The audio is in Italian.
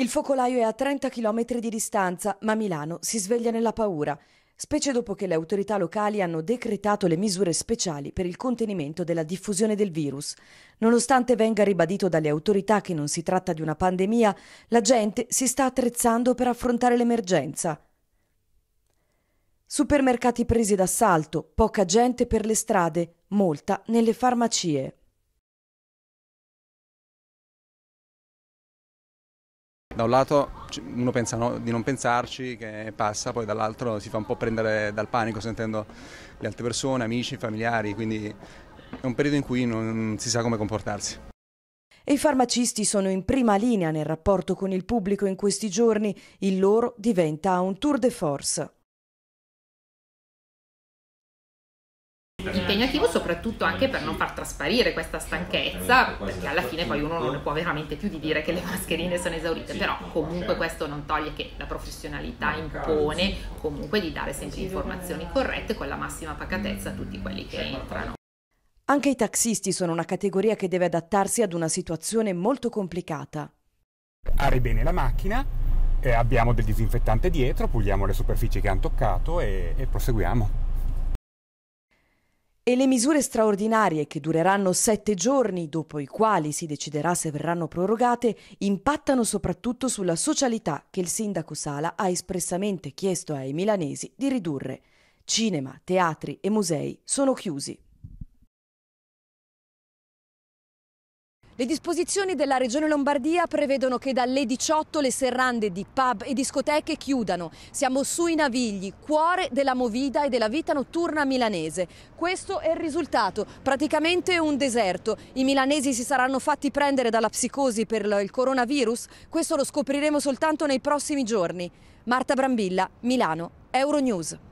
Il focolaio è a 30 km di distanza, ma Milano si sveglia nella paura, specie dopo che le autorità locali hanno decretato le misure speciali per il contenimento della diffusione del virus. Nonostante venga ribadito dalle autorità che non si tratta di una pandemia, la gente si sta attrezzando per affrontare l'emergenza. Supermercati presi d'assalto, poca gente per le strade, molta nelle farmacie. da un lato uno pensa no, di non pensarci, che passa, poi dall'altro si fa un po' prendere dal panico sentendo le altre persone, amici, familiari, quindi è un periodo in cui non si sa come comportarsi. E i farmacisti sono in prima linea nel rapporto con il pubblico in questi giorni, il loro diventa un tour de force. impegnativo soprattutto anche per non far trasparire questa stanchezza perché alla fine poi uno non ne può veramente più di dire che le mascherine sono esaurite però comunque certo. questo non toglie che la professionalità impone comunque di dare sempre informazioni corrette con la massima pacatezza a tutti quelli che entrano. Anche i taxisti sono una categoria che deve adattarsi ad una situazione molto complicata. Ari bene la macchina, eh, abbiamo del disinfettante dietro, puliamo le superfici che hanno toccato e, e proseguiamo e le misure straordinarie che dureranno sette giorni, dopo i quali si deciderà se verranno prorogate, impattano soprattutto sulla socialità che il sindaco Sala ha espressamente chiesto ai milanesi di ridurre. Cinema, teatri e musei sono chiusi. Le disposizioni della Regione Lombardia prevedono che dalle 18 le serrande di pub e discoteche chiudano. Siamo sui Navigli, cuore della movida e della vita notturna milanese. Questo è il risultato, praticamente un deserto. I milanesi si saranno fatti prendere dalla psicosi per il coronavirus? Questo lo scopriremo soltanto nei prossimi giorni. Marta Brambilla, Milano, Euronews.